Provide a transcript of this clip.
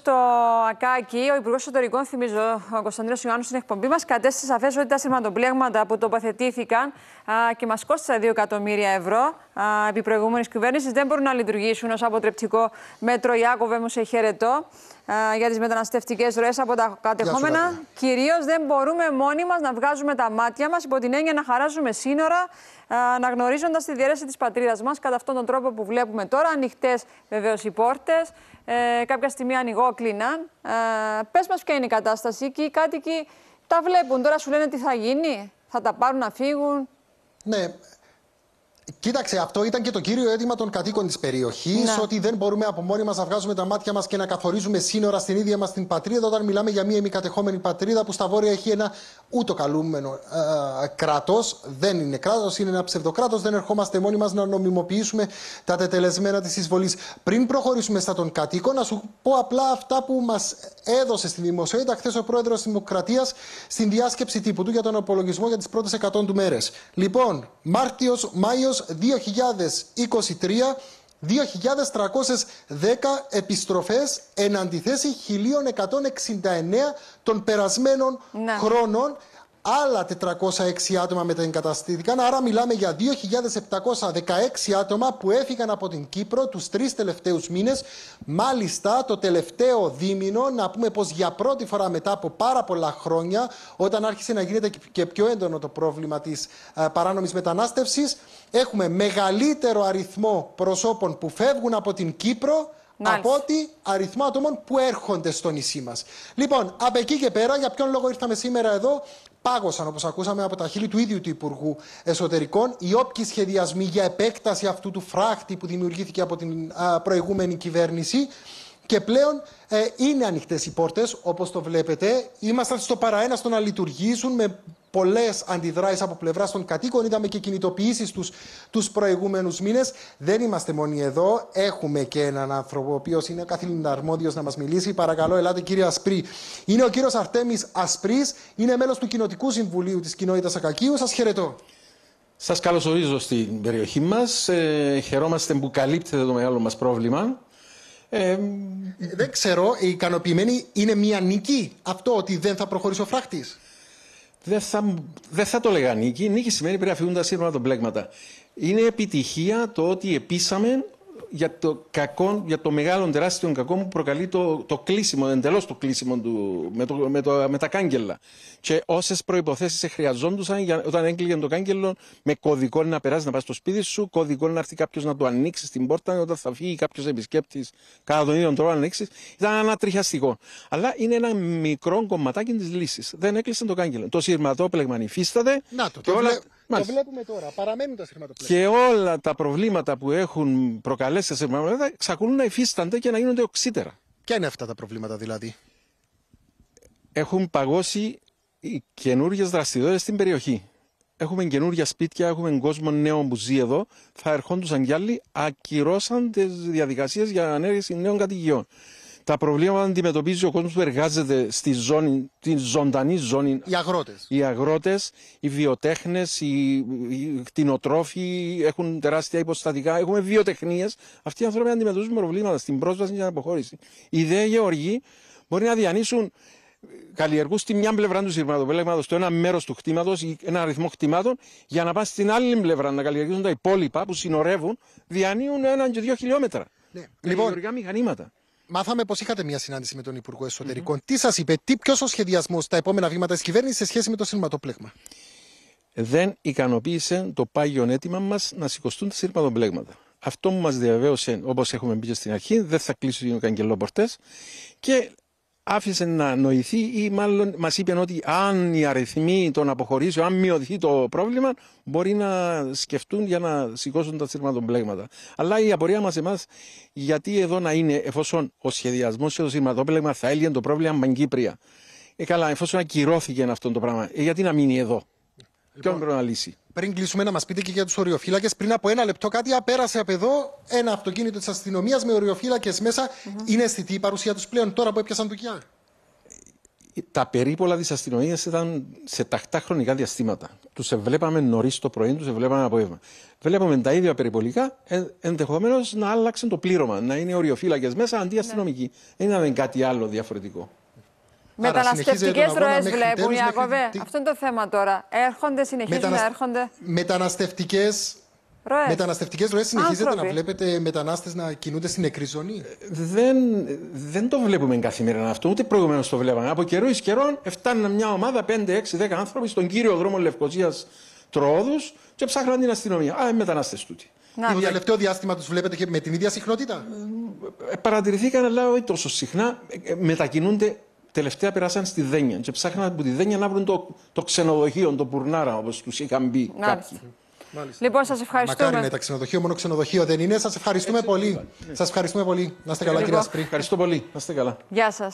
στο ΑΚΑΚΙ, ο Υπουργός Εσωτερικών, θυμίζω, ο Κωνσταντίνος Ιωάννου, στην εκπομπή μας, κατέστησε σαφές ότι τα σειρματοπλέγματα που τοποθετήθηκαν α, και μας κόστησαν 2 εκατομμύρια ευρώ επί προηγούμενης κυβέρνησης δεν μπορούν να λειτουργήσουν ως αποτρεπτικό μέτρο. Ιάκοβε, μου σε χαιρετώ για τις μεταναστευτικές ροές από τα κατεχόμενα. Κυρίως δεν μπορούμε μόνοι μας να βγάζουμε τα μάτια μας υπό την έννοια να χαράζουμε σύνορα, να τη διαίρεση της πατρίδας μας κατά αυτόν τον τρόπο που βλέπουμε τώρα. Ανοιχτές βεβαίως οι πόρτες, ε, κάποια στιγμή ανοιγό κλείναν. Ε, πες μας ποια είναι η κατάσταση και οι κάτοικοι τα βλέπουν. Τώρα σου λένε τι θα γίνει, θα τα πάρουν να φύγουν. Ναι, Κοίταξε, αυτό ήταν και το κύριο αίτημα των κατοίκων της περιοχής, ναι. ότι δεν μπορούμε από μόνοι μας να βγάζουμε τα μάτια μας και να καθορίζουμε σύνορα στην ίδια μας την πατρίδα, όταν μιλάμε για μία μη πατρίδα που στα βόρεια έχει ένα ούτω καλούμενο ε, κράτος. Δεν είναι κράτος, είναι ένα ψευδοκράτος. Δεν ερχόμαστε μόνοι μας να νομιμοποιήσουμε τα τετελεσμένα της εισβολής. Πριν προχωρήσουμε στα των κατοίκων, να σου πω απλά αυτά που μας έδωσε στη δημοσιότητα χθες ο πρόεδρος τη Δημοκρατίας στην διάσκεψη τύπου του για τον απολογισμό για τις πρώτες 100 του μέρες. Λοιπόν, Μάρτιος, Μάιος 2023 2.310 επιστροφές εν αντιθέσει 1.169 των περασμένων ναι. χρόνων άλλα 406 άτομα μετεγκαταστήθηκαν, άρα μιλάμε για 2.716 άτομα που έφυγαν από την Κύπρο τους τρεις τελευταίους μήνες. Μάλιστα το τελευταίο δίμηνο, να πούμε πως για πρώτη φορά μετά από πάρα πολλά χρόνια, όταν άρχισε να γίνεται και πιο έντονο το πρόβλημα της ε, παράνομης μετανάστευσης, έχουμε μεγαλύτερο αριθμό προσώπων που φεύγουν από την Κύπρο Μάλιστα. από ότι αριθμό ατόμων που έρχονται στο νησί μας. Λοιπόν, από εκεί και πέρα, για ποιον λόγο ήρθαμε σήμερα εδώ, πάγωσαν, όπως ακούσαμε από τα χείλη του ίδιου του Υπουργού Εσωτερικών, οι όποιοι σχεδιασμοί για επέκταση αυτού του φράχτη που δημιουργήθηκε από την προηγούμενη κυβέρνηση. Και πλέον ε, είναι ανοιχτές οι πόρτες, όπως το βλέπετε. Ήμασταν στο παραένα στο να λειτουργήσουν με πολλές αντιδράσεις από πλευρά των κατοίκων. Είδαμε και κινητοποιήσεις τους τους προηγούμενους μήνες. Δεν είμαστε μόνοι εδώ. Έχουμε και έναν άνθρωπο, ο οποίος είναι καθήλυνα αρμόδιος να μας μιλήσει. Παρακαλώ, ελάτε, κύριε Ασπρί. Είναι ο κύριος Αρτέμις Ασπρί, είναι μέλος του Κοινοτικού Συμβουλίου της Κοινότητας Ακακίου. Σας χαιρετώ. Σας καλωσορίζω στην περιοχή μας. Ε, χαιρόμαστε που καλύπτεται το μεγάλο μας πρόβλημα. Ε, ε, δεν ξέρω, η ικανοποιημένοι είναι μια νική αυτό ότι δεν θα προχωρήσει ο φράχτης δεν θα, δεν θα το λέγα νίκη. Νίκη σημαίνει πρέπει να φύγουν τα σύμφωνα των πλέγματα. Είναι επιτυχία το ότι επίσαμε για το κακό, για το μεγάλο τεράστιο κακό που προκαλεί το, το κλείσιμο, εντελώς το κλείσιμο του, με, το, με, το, με τα κάγκελα. Και όσες προποθέσει χρειαζόντουσαν για, όταν έκλειγε το κάγκελο, με κωδικό να περάσει να πας στο σπίτι σου, κωδικό να έρθει κάποιος να το ανοίξει στην πόρτα, όταν θα φύγει κάποιος επισκέπτης κατά τον ίδιο τρόπο να ανοίξεις. Ήταν ανατριχιαστικό. Αλλά είναι ένα μικρό κομματάκι της λύσης. Δεν έκλεισε το κάγκελο. Το σειρματόπλεγμα υφίσταται. Να το, και όλα... Το βλέπουμε τώρα. Παραμένουν τα σειρματοπλέγματα. Και όλα τα προβλήματα που έχουν προκαλέσει τα σειρματοπλέγματα εξακολουθούν να υφίστανται και να γίνονται οξύτερα. Ποια είναι αυτά τα προβλήματα δηλαδή. Έχουν παγώσει οι καινούριε δραστηριότητες στην περιοχή. Έχουμε καινούργια σπίτια, έχουμε κόσμο νέο που ζει εδώ. Θα ερχόντουσαν κι άλλοι, ακυρώσαν τις διαδικασίες για ανέργεια νέων κατοικιών. Τα προβλήματα αντιμετωπίζει ο κόσμος που εργάζεται στη ζώνη, την ζωντανή ζώνη. Οι αγρότες. Οι αγρότες, οι βιοτέχνες, οι, κτηνοτρόφοι έχουν τεράστια υποστατικά. Έχουμε βιοτεχνίες. Αυτοί οι άνθρωποι αντιμετωπίζουν προβλήματα στην πρόσβαση και την αποχώρηση. Οι δε γεωργοί μπορεί να διανύσουν ε, καλλιεργού στη μια πλευρά του σειρματοπλέγματο, στο ένα μέρος του χτήματος, ένα αριθμό χτήματων, για να πα στην άλλη πλευρά να καλλιεργήσουν τα υπόλοιπα που συνορεύουν, διανύουν έναν και δύο χιλιόμετρα. Ναι. Λοιπόν, μηχανήματα μάθαμε πως είχατε μια συνάντηση με τον Υπουργό Τι σας είπε, τι ποιος ο σχεδιασμός στα επόμενα βήματα της κυβέρνησης σε σχέση με το πλέγμα; Δεν ικανοποίησε το πάγιο αίτημα μας να σηκωστούν τα σύρματοπλέγματα. Αυτό που μας διαβεβαίωσε, όπως έχουμε πει και στην αρχή, δεν θα κλείσουν οι καγκελόπορτες και άφησε να νοηθεί ή μάλλον μας είπε ότι αν οι αριθμοί των αποχωρήσεων, αν μειωθεί το πρόβλημα, μπορεί να σκεφτούν για να σηκώσουν τα σειρματοπλέγματα. Αλλά η απορία μας εμάς, γιατί εδώ να είναι, εφόσον ο σχεδιασμός και το σειρματοπλέγμα θα έλυνε το πρόβλημα με Κύπρια. Ε, καλά, εφόσον ακυρώθηκε αυτό το πράγμα, ε, γιατί να μείνει εδώ. Λοιπόν, Ποιον πρέπει να λύσει. Πριν κλείσουμε, να μας πείτε και για τους οριοφύλακες. Πριν από ένα λεπτό, κάτι απέρασε από εδώ ένα αυτοκίνητο της αστυνομίας με οριοφύλακες μέσα. Mm-hmm. Είναι αισθητή η παρουσία τους πλέον τώρα που έπιασαν του κοιά. Τα περίπολα της αστυνομίας ήταν σε τακτά χρονικά διαστήματα. Τους βλέπαμε νωρίς το πρωί, τους εβλέπαμε απόγευμα. Βλέπαμε τα ίδια περιπολικά, ε, ενδεχομένως να άλλαξαν το πλήρωμα, να είναι οριοφύλακες μέσα αντί ναι. αστυνομικοί. Δεν ήταν κάτι άλλο διαφορετικό. Μεταναστευτικέ ροέ βλέπουν, Ιακώβε. Μέχρι... Αυτό είναι το θέμα τώρα. Έρχονται, συνεχίζουν να έρχονται. Μεταναστευτικές Ροές. Μεταναστευτικές ροές συνεχίζετε να βλέπετε μετανάστες να κινούνται στην νεκρή Δεν, δεν το βλέπουμε καθημερινά αυτό, ούτε προηγουμένως το βλέπαμε. Από καιρό εις καιρόν φτάνουν μια ομάδα 5, 6, 10 άνθρωποι στον κύριο δρόμο Λευκοζίας τρόδους και ψάχναν την αστυνομία. Α, μετανάστες τούτοι. Να. Το τελευταίο διάστημα τους βλέπετε και με την ίδια συχνότητα. Ε, παρατηρηθήκαν, αλλά όχι τόσο συχνά. Ε, ε, μετακινούνται Τελευταία περάσαν στη Δένια και ψάχναν από τη Δένια να βρουν το, το ξενοδοχείο, το Πουρνάρα, όπως τους είχαν πει κάποιοι. Μάλιστα. Λοιπόν, σας ευχαριστούμε. Μακάρι να τα ξενοδοχεία μόνο ξενοδοχείο δεν είναι. Σας ευχαριστούμε πολύ. Σας ευχαριστούμε πολύ. Να είστε καλά, λοιπόν, κύριε Ασπρί. Ευχαριστώ πολύ. Να είστε καλά. Γεια σας.